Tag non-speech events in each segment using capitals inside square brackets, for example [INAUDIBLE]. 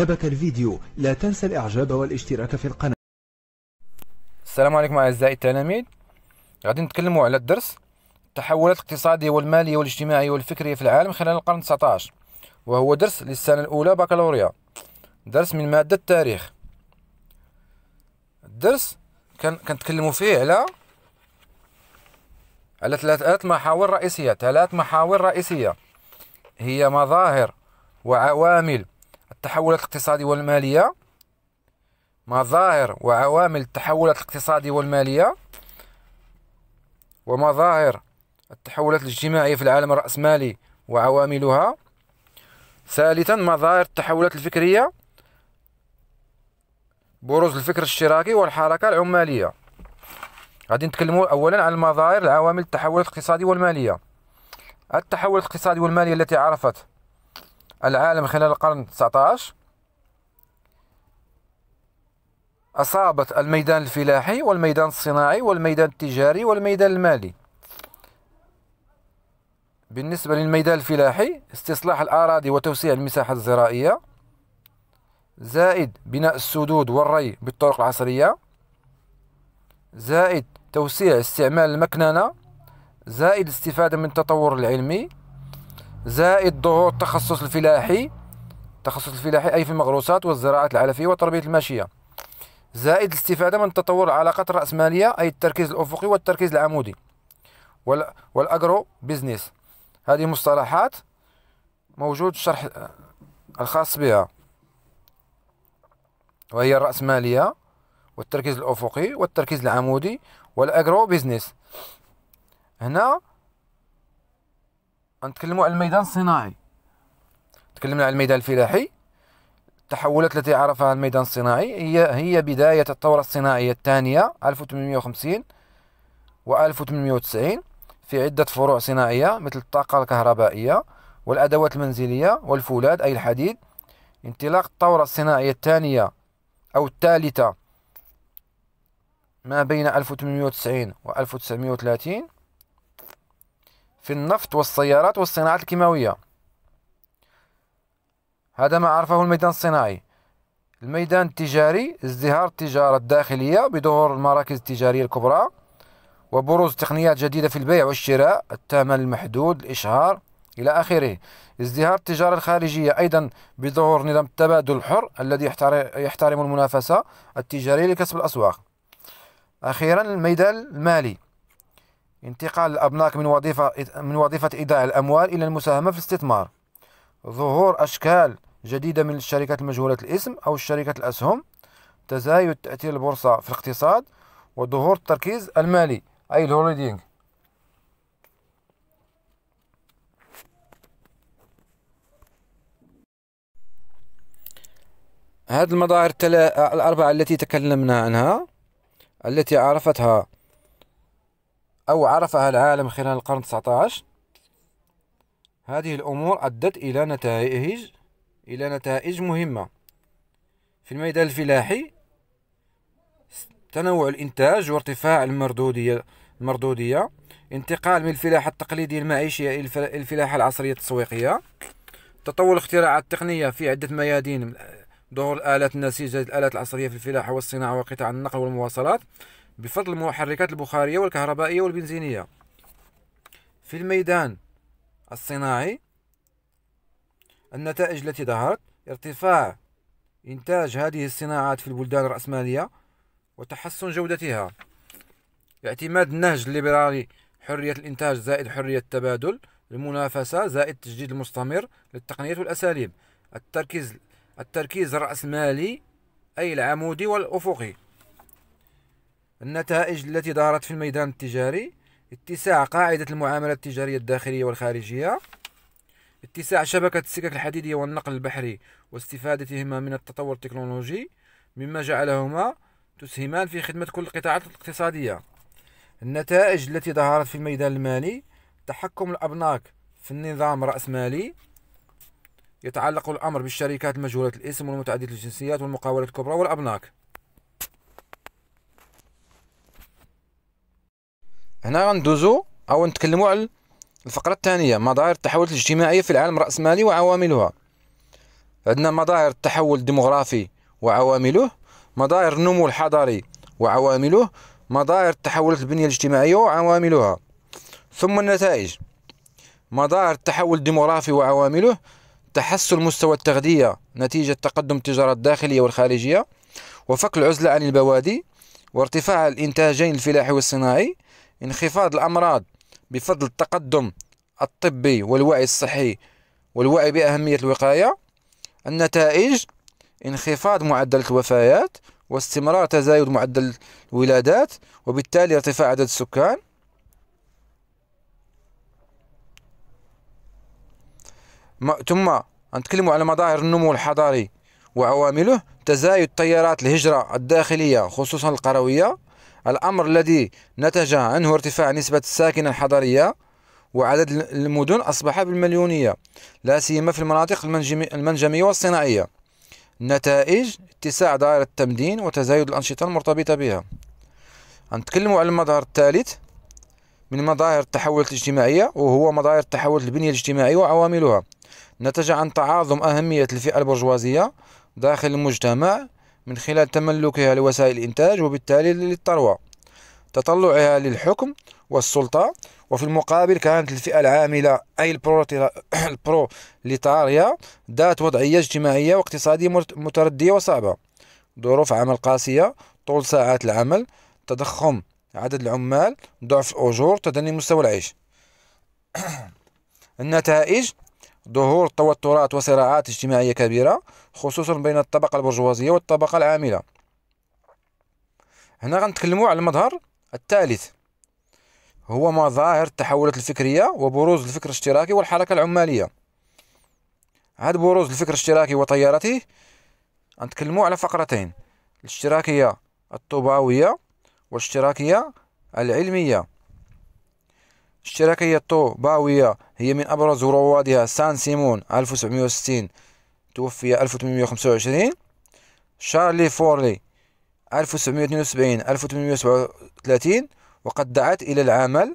أعجبك الفيديو لا تنسى الإعجاب والاشتراك في القناة السلام عليكم أعزائي التلاميذ غادي نتكلموا على الدرس التحولات الاقتصادية والمالية والاجتماعية والفكرية في العالم خلال القرن 19 وهو درس للسنة الأولى بكالوريا درس من مادة التاريخ الدرس كان كنتكلموا فيه على على ثلاث محاور رئيسية ثلاث محاور رئيسية هي مظاهر وعوامل التحولات الاقتصادية والمالية مظاهر وعوامل التحولات الاقتصادية والمالية ومظاهر التحولات الاجتماعية في العالم الرأسمالي وعواملها ثالثا مظاهر التحولات الفكرية بروز الفكر الاشتراكي والحركة العمالية غادي نتكلموا أولا عن المظاهر العوامل التحولات الاقتصادية والمالية التحولات الاقتصادية والمالية التي عرفت العالم خلال القرن 19 أصابت الميدان الفلاحي والميدان الصناعي والميدان التجاري والميدان المالي بالنسبة للميدان الفلاحي استصلاح الأراضي وتوسيع المساحة الزراعية زائد بناء السدود والري بالطرق العصرية زائد توسيع استعمال المكننة زائد الاستفادة من التطور العلمي زائد ظهور التخصص الفلاحي التخصص الفلاحي أي في المغروسات والزراعات العلفية وتربية الماشية زائد الاستفادة من تطور العلاقات الرأسمالية أي التركيز الأفقي والتركيز العمودي والأجرو بيزنس هذه مصطلحات موجود الشرح الخاص بها وهي الرأسمالية والتركيز الأفقي والتركيز العمودي والأجرو بيزنس هنا نتكلموا على الميدان الصناعي تكلمنا على الميدان الفلاحي التحولات التي عرفها الميدان الصناعي هي هي بداية الثورة الصناعية الثانية 1850 و 1890 في عدة فروع صناعية مثل الطاقة الكهربائية والأدوات المنزلية والفولاذ أي الحديد انطلاق الثورة الصناعية الثانية أو الثالثة ما بين 1890 و 1930 في النفط والسيارات والصناعات الكيماوية هذا ما عرفه الميدان الصناعي الميدان التجاري ازدهار التجارة الداخلية بظهور المراكز التجارية الكبرى وبروز تقنيات جديدة في البيع والشراء الثمن المحدود الإشهار إلى آخره ازدهار التجارة الخارجية أيضا بظهور نظام التبادل الحر الذي يحترم المنافسة التجارية لكسب الأسواق أخيرا الميدان المالي انتقال الأبناك من وظيفة من وظيفة إيداع الأموال إلى المساهمة في الاستثمار ظهور أشكال جديدة من الشركات المجهولة الاسم أو الشركات الأسهم تزايد تأثير البورصة في الاقتصاد وظهور التركيز المالي أي الهوليدينغ هذه المظاهر الأربعة التي تكلمنا عنها التي عرفتها أو عرفها العالم خلال القرن 19 هذه الأمور أدت إلى نتائج إلى نتائج مهمة في الميدان الفلاحي تنوع الإنتاج وارتفاع المردودية المردودية انتقال من الفلاحة التقليدية المعيشية إلى الفلاحة العصرية التسويقية تطور الاختراعات التقنية في عدة ميادين ظهور الآلات النسيجة الآلات العصرية في الفلاحة والصناعة وقطاع النقل والمواصلات بفضل المحركات البخارية والكهربائية والبنزينية في الميدان الصناعي النتائج التي ظهرت ارتفاع إنتاج هذه الصناعات في البلدان الرأسمالية وتحسن جودتها اعتماد النهج الليبرالي حرية الإنتاج زائد حرية التبادل المنافسة زائد التجديد المستمر للتقنيات والأساليب التركيز التركيز الرأسمالي أي العمودي والأفقي النتائج التي ظهرت في الميدان التجاري اتساع قاعدة المعاملة التجارية الداخلية والخارجية اتساع شبكة السكك الحديدية والنقل البحري واستفادتهما من التطور التكنولوجي مما جعلهما تسهمان في خدمة كل القطاعات الاقتصادية النتائج التي ظهرت في الميدان المالي تحكم الأبناك في النظام الرأسمالي يتعلق الأمر بالشركات المجهولة الاسم والمتعددة الجنسيات والمقاولات الكبرى والأبناك هنا غندوزو او نتكلموا على الفقره الثانيه مظاهر التحول الاجتماعي في العالم الراسمالي وعواملها عندنا مظاهر التحول الديموغرافي وعوامله مظاهر النمو الحضاري وعوامله مظاهر التحولات البنيه الاجتماعيه وعواملها ثم النتائج مظاهر التحول الديموغرافي وعوامله تحسن مستوى التغذية نتيجة تقدم التجارة الداخلية والخارجية وفك العزلة عن البوادي وارتفاع الإنتاجين الفلاحي والصناعي انخفاض الأمراض بفضل التقدم الطبي والوعي الصحي والوعي بأهمية الوقاية النتائج انخفاض معدل الوفيات واستمرار تزايد معدل الولادات وبالتالي ارتفاع عدد السكان ثم نتكلم على مظاهر النمو الحضاري وعوامله تزايد تيارات الهجرة الداخلية خصوصا القروية الأمر الذي نتج عنه ارتفاع نسبة الساكنة الحضرية وعدد المدن أصبح بالمليونية لا سيما في المناطق المنجمية والصناعية نتائج اتساع دائرة التمدين وتزايد الأنشطة المرتبطة بها نتكلم على المظهر الثالث من مظاهر التحولات الاجتماعية وهو مظاهر التحولات البنية الاجتماعية وعواملها نتج عن تعاظم أهمية الفئة البرجوازية داخل المجتمع من خلال تملكها لوسائل الإنتاج وبالتالي للثروة تطلعها للحكم والسلطة وفي المقابل كانت الفئة العاملة أي [COUGHS] البروليتاريا ذات وضعية اجتماعية واقتصادية متردية وصعبة ظروف عمل قاسية طول ساعات العمل تضخم عدد العمال ضعف الأجور تدني مستوى العيش [COUGHS] النتائج ظهور توترات وصراعات اجتماعية كبيرة خصوصا بين الطبقة البرجوازية والطبقة العاملة هنا غنتكلموا على المظهر الثالث هو مظاهر التحولات الفكرية وبروز الفكر الاشتراكي والحركة العمالية هذا بروز الفكر الاشتراكي وطيارته غنتكلموا على فقرتين الاشتراكية الطوباوية والاشتراكية العلمية اشتراكية طو باوية هي من أبرز روادها سان سيمون 1760 توفي 1825 شارلي فورلي 1772 1837 وقد دعت إلى العمل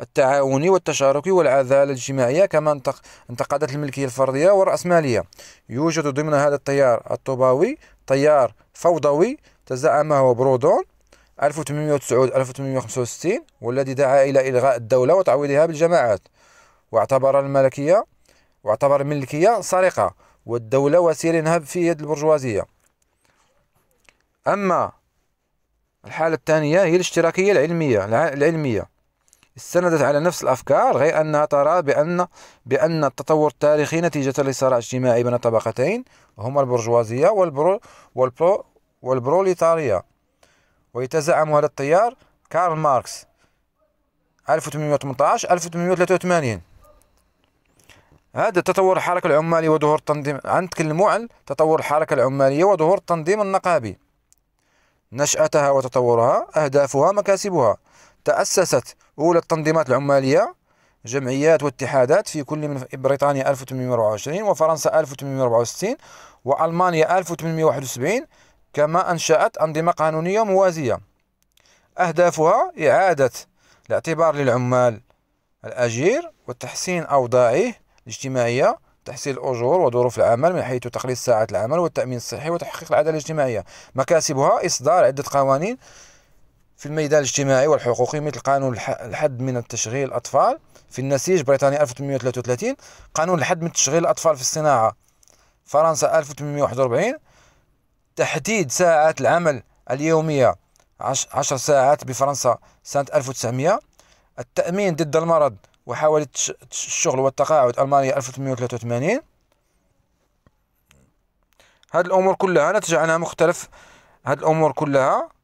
التعاوني والتشاركي والعدالة الاجتماعية كما انتقدت الملكية الفردية والرأسمالية يوجد ضمن هذا التيار الطوباوي تيار فوضوي تزعمه برودون 1809 1865 والذي دعا إلى إلغاء الدولة وتعويضها بالجماعات واعتبر الملكية واعتبر الملكية سرقة والدولة وسيلة في يد البرجوازية أما الحالة الثانية هي الاشتراكية العلمية العلمية استندت على نفس الأفكار غير أنها ترى بأن بأن التطور التاريخي نتيجة لصراع اجتماعي بين طبقتين هما البرجوازية والبرو والبرو والبروليتاريا ويتزعم هذا التيار كارل ماركس 1818 1883 هذا تطور الحركة العمالية وظهور التنظيم عن تكلموا عن تطور الحركة العمالية وظهور التنظيم النقابي نشأتها وتطورها أهدافها مكاسبها تأسست أولى التنظيمات العمالية جمعيات واتحادات في كل من بريطانيا 1824 وفرنسا 1864 وألمانيا 1871 كما أنشأت أنظمة قانونية موازية أهدافها إعادة الاعتبار للعمال الأجير وتحسين أوضاعه الاجتماعية تحسين الأجور وظروف العمل من حيث تقليل ساعات العمل والتأمين الصحي وتحقيق العدالة الاجتماعية مكاسبها إصدار عدة قوانين في الميدان الاجتماعي والحقوقي مثل قانون الحد من التشغيل الأطفال في النسيج بريطانيا 1833 قانون الحد من تشغيل الأطفال في الصناعة فرنسا 1841 تحديد ساعات العمل اليومية عشر ساعات بفرنسا سنة 1900 التأمين ضد المرض وحوالي الشغل والتقاعد ألمانيا 1883 هذه الأمور كلها نتج عنها مختلف هذه الأمور كلها